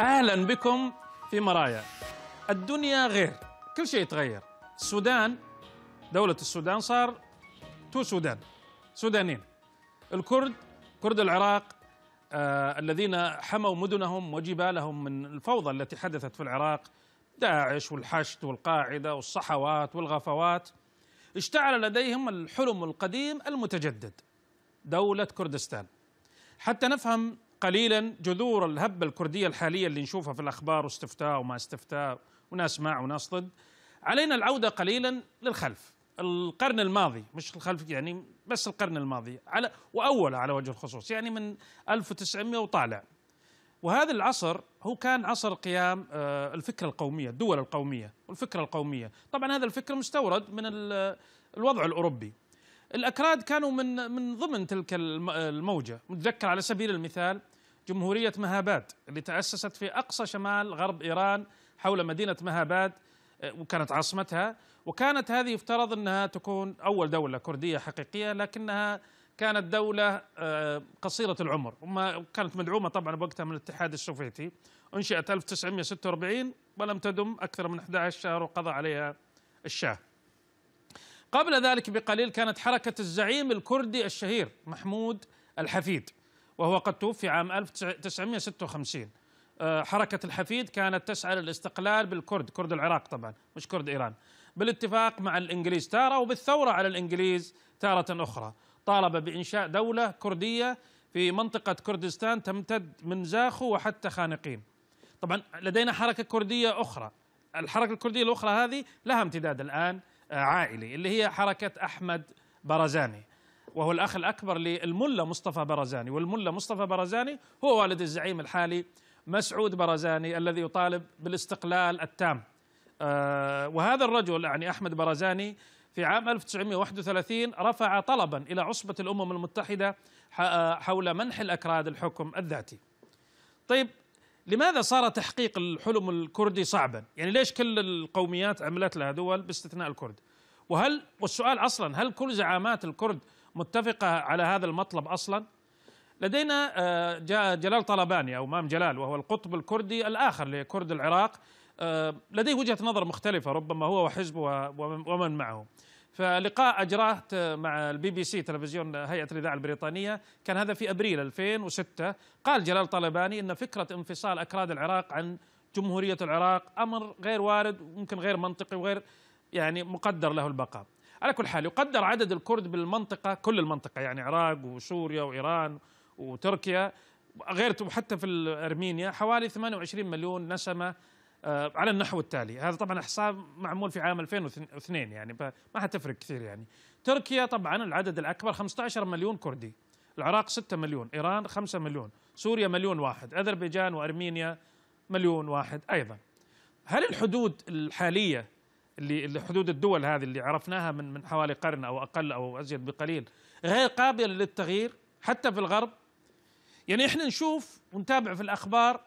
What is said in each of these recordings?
اهلا بكم في مرايا الدنيا غير كل شيء تغير السودان دولة السودان صار تو سودان سودانين الكرد كرد العراق آه الذين حموا مدنهم وجبالهم من الفوضى التي حدثت في العراق داعش والحشد والقاعدة والصحوات والغفوات اشتعل لديهم الحلم القديم المتجدد دولة كردستان حتى نفهم قليلا جذور الهبة الكردية الحالية اللي نشوفها في الأخبار واستفتاء وما استفتاء وناس مع وناس ضد علينا العودة قليلا للخلف القرن الماضي مش الخلف يعني بس القرن الماضي على وأول على وجه الخصوص يعني من 1900 وطالع وهذا العصر هو كان عصر قيام آه، الفكرة القومية الدول القومية والفكرة القومية طبعا هذا الفكر مستورد من الوضع الأوروبي الأكراد كانوا من من ضمن تلك الموجة متذكر على سبيل المثال جمهورية مهاباد اللي تأسست في أقصى شمال غرب إيران حول مدينة مهاباد آه، وكانت عاصمتها وكانت هذه يفترض أنها تكون أول دولة كردية حقيقية لكنها كانت دولة آه، قصيرة العمر وكانت مدعومة طبعا بوقتها من الاتحاد السوفيتي أنشئت 1946 ولم تدم أكثر من 11 شهر وقضى عليها الشاه قبل ذلك بقليل كانت حركة الزعيم الكردي الشهير محمود الحفيد وهو قد توفي عام 1956 آه، حركة الحفيد كانت تسعى للاستقلال بالكرد كرد العراق طبعا مش كرد إيران بالاتفاق مع الإنجليز تارة وبالثورة على الإنجليز تارة أخرى طالب بإنشاء دولة كردية في منطقة كردستان تمتد من زاخو وحتى خانقين طبعا لدينا حركة كردية أخرى الحركة الكردية الأخرى هذه لها امتداد الآن آه، عائلي اللي هي حركة أحمد برزاني وهو الأخ الأكبر للملا مصطفى برزاني والملا مصطفى برزاني هو والد الزعيم الحالي مسعود برزاني الذي يطالب بالاستقلال التام آه، وهذا الرجل يعني أحمد برزاني في عام 1931 رفع طلبا إلى عصبة الأمم المتحدة آه، حول منح الأكراد الحكم الذاتي طيب لماذا صار تحقيق الحلم الكردي صعبا يعني ليش كل القوميات عملت لها دول باستثناء الكرد وهل والسؤال اصلا هل كل زعامات الكرد متفقة على هذا المطلب أصلا لدينا آه، جلال طلباني أو مام جلال وهو القطب الكردي الآخر لكرد العراق آه، لديه وجهة نظر مختلفة ربما هو وحزبه ومن معه فلقاء اجراه مع البي بي سي تلفزيون هيئه الاذاعه البريطانيه كان هذا في ابريل 2006 قال جلال طلباني ان فكره انفصال اكراد العراق عن جمهوريه العراق امر غير وارد وممكن غير منطقي وغير يعني مقدر له البقاء على كل حال يقدر عدد الكرد بالمنطقة كل المنطقة يعني عراق وسوريا وإيران وتركيا غير وحتى في أرمينيا حوالي 28 مليون نسمة آه، على النحو التالي هذا طبعا احصاء معمول في عام 2002 يعني ما حتفرق كثير يعني تركيا طبعا العدد الاكبر 15 مليون كردي العراق 6 مليون ايران 5 مليون سوريا مليون واحد اذربيجان وارمينيا مليون واحد ايضا هل الحدود الحاليه اللي حدود الدول هذه اللي عرفناها من من حوالي قرن او اقل او ازيد بقليل غير قابله للتغيير حتى في الغرب يعني احنا نشوف ونتابع في الاخبار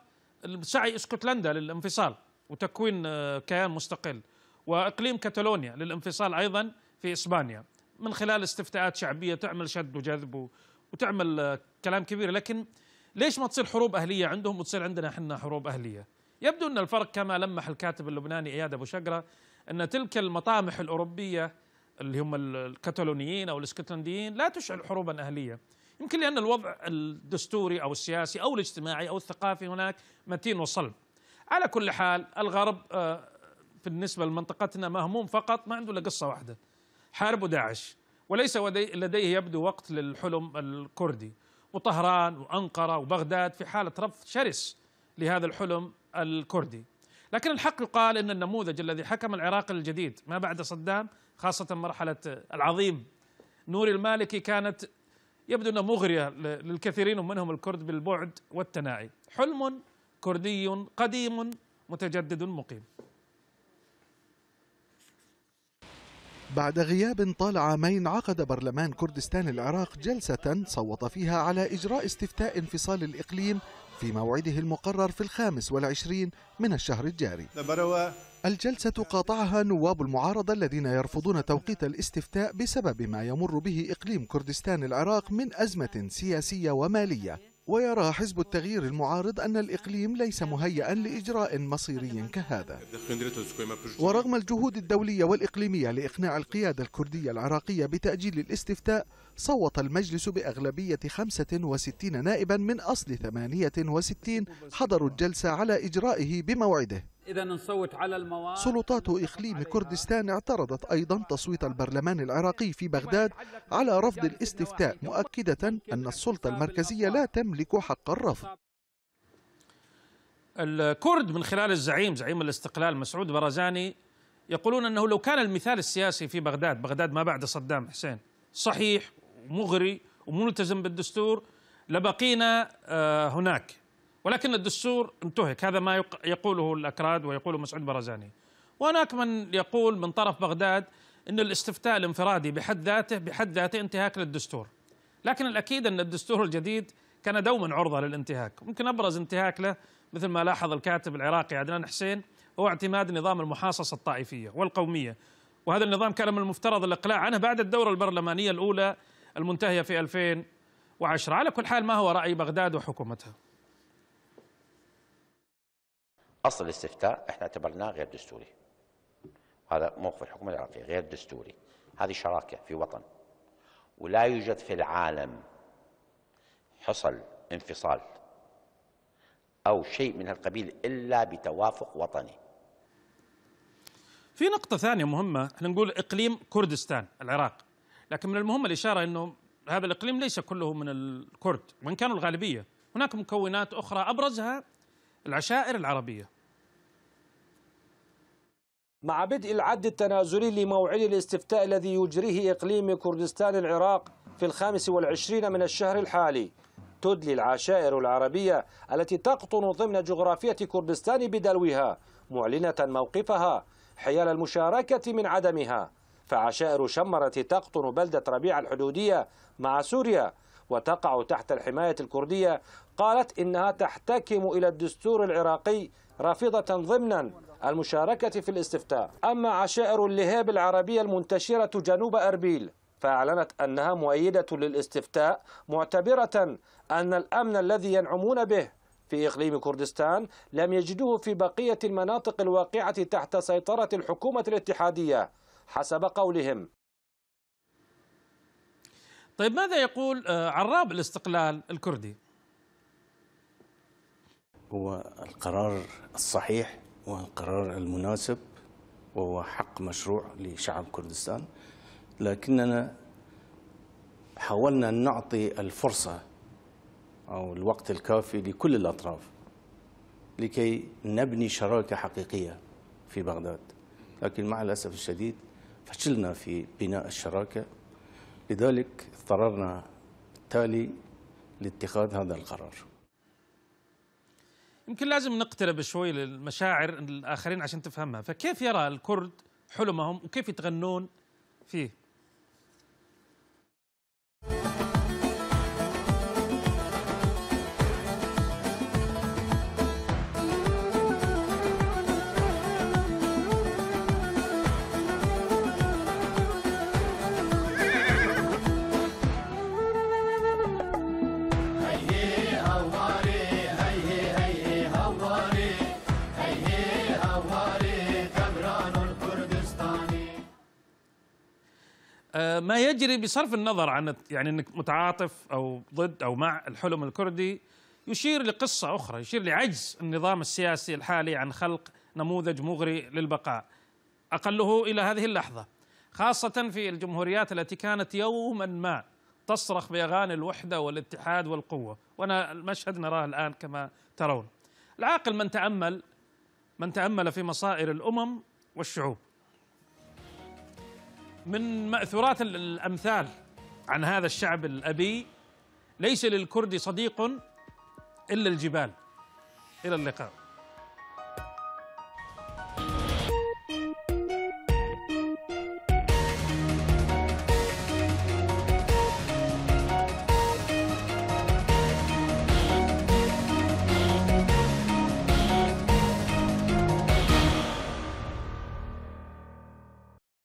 سعي اسكتلندا للانفصال وتكوين آه، كيان مستقل واقليم كاتالونيا للانفصال ايضا في اسبانيا من خلال استفتاءات شعبيه تعمل شد وجذب وتعمل آه، كلام كبير لكن ليش ما تصير حروب اهليه عندهم وتصير عندنا احنا حروب اهليه؟ يبدو أن الفرق كما لمح الكاتب اللبناني إياد أبو شقرة أن تلك المطامح الأوروبية اللي هم الكتالونيين أو الاسكتلنديين لا تشعل حروبا أهلية يمكن لأن الوضع الدستوري أو السياسي أو الاجتماعي أو الثقافي هناك متين وصلب على كل حال الغرب بالنسبة آه، لمنطقتنا مهموم فقط ما عنده إلا قصة واحدة حارب داعش وليس لديه يبدو وقت للحلم الكردي وطهران وأنقرة وبغداد في حالة رفض شرس لهذا الحلم الكردي لكن الحق يقال ان النموذج الذي حكم العراق الجديد ما بعد صدام خاصه مرحله العظيم نوري المالكي كانت يبدو انها مغريه للكثيرين ومنهم الكرد بالبعد والتناعي حلم كردي قديم متجدد مقيم بعد غياب طال عامين عقد برلمان كردستان العراق جلسة صوت فيها على إجراء استفتاء انفصال الإقليم في موعده المقرر في الخامس والعشرين من الشهر الجاري الجلسة قاطعها نواب المعارضة الذين يرفضون توقيت الاستفتاء بسبب ما يمر به إقليم كردستان العراق من أزمة سياسية ومالية ويرى حزب التغيير المعارض أن الإقليم ليس مهيئا لإجراء مصيري كهذا ورغم الجهود الدولية والإقليمية لإقناع القيادة الكردية العراقية بتأجيل الاستفتاء صوت المجلس بأغلبية 65 نائبا من أصل 68 حضروا الجلسة على إجرائه بموعده إذا نصوت على المواد سلطات إقليم كردستان اعترضت أيضا تصويت البرلمان العراقي في بغداد على رفض الاستفتاء مؤكدة أن السلطة المركزية لا تملك حق الرفض الكرد من خلال الزعيم زعيم الاستقلال مسعود برزاني يقولون أنه لو كان المثال السياسي في بغداد بغداد ما بعد صدام حسين صحيح ومغري وملتزم بالدستور لبقينا آه، هناك ولكن الدستور انتهك هذا ما يقوله الأكراد ويقوله مسعود برزاني وهناك من يقول من طرف بغداد أن الاستفتاء الانفرادي بحد ذاته بحد ذاته انتهاك للدستور لكن الأكيد أن الدستور الجديد كان دوما عرضة للانتهاك ممكن أبرز انتهاك له مثل ما لاحظ الكاتب العراقي عدنان حسين هو اعتماد نظام المحاصصة الطائفية والقومية وهذا النظام كان من المفترض الإقلاع عنه بعد الدورة البرلمانية الأولى المنتهية في 2010 على كل حال ما هو رأي بغداد وحكومتها اصل الاستفتاء احنا اعتبرناه غير دستوري. هذا موقف الحكومه العراقيه غير دستوري. هذه شراكه في وطن. ولا يوجد في العالم حصل انفصال او شيء من هالقبيل الا بتوافق وطني. في نقطة ثانية مهمة، احنا نقول اقليم كردستان العراق، لكن من المهم الاشارة انه هذا الاقليم ليس كله من الكرد، وان كانوا الغالبية، هناك مكونات اخرى ابرزها العشائر العربية مع بدء العد التنازلي لموعد الاستفتاء الذي يجريه إقليم كردستان العراق في الخامس والعشرين من الشهر الحالي تدلي العشائر العربية التي تقطن ضمن جغرافية كردستان بدلوها معلنة موقفها حيال المشاركة من عدمها فعشائر شمرة تقطن بلدة ربيع الحدودية مع سوريا وتقع تحت الحماية الكردية قالت إنها تحتكم إلى الدستور العراقي رافضة ضمنا المشاركة في الاستفتاء أما عشائر اللهاب العربية المنتشرة جنوب أربيل فأعلنت أنها مؤيدة للاستفتاء معتبرة أن الأمن الذي ينعمون به في إقليم كردستان لم يجدوه في بقية المناطق الواقعة تحت سيطرة الحكومة الاتحادية حسب قولهم طيب ماذا يقول آه، عراب الاستقلال الكردي؟ هو القرار الصحيح والقرار المناسب وهو حق مشروع لشعب كردستان لكننا حاولنا أن نعطي الفرصة أو الوقت الكافي لكل الأطراف لكي نبني شراكة حقيقية في بغداد لكن مع الأسف الشديد فشلنا في بناء الشراكة لذلك اضطررنا بالتالي لاتخاذ هذا القرار يمكن لازم نقترب شوي للمشاعر الآخرين عشان تفهمها فكيف يرى الكرد حلمهم وكيف يتغنون فيه ما يجري بصرف النظر عن يعني انك متعاطف او ضد او مع الحلم الكردي يشير لقصه اخرى، يشير لعجز النظام السياسي الحالي عن خلق نموذج مغري للبقاء اقله الى هذه اللحظه، خاصه في الجمهوريات التي كانت يوما ما تصرخ باغاني الوحده والاتحاد والقوه، وانا المشهد نراه الان كما ترون. العاقل من تامل من تامل في مصائر الامم والشعوب من مأثورات الأمثال عن هذا الشعب الأبي ليس للكرد صديق إلا الجبال إلى اللقاء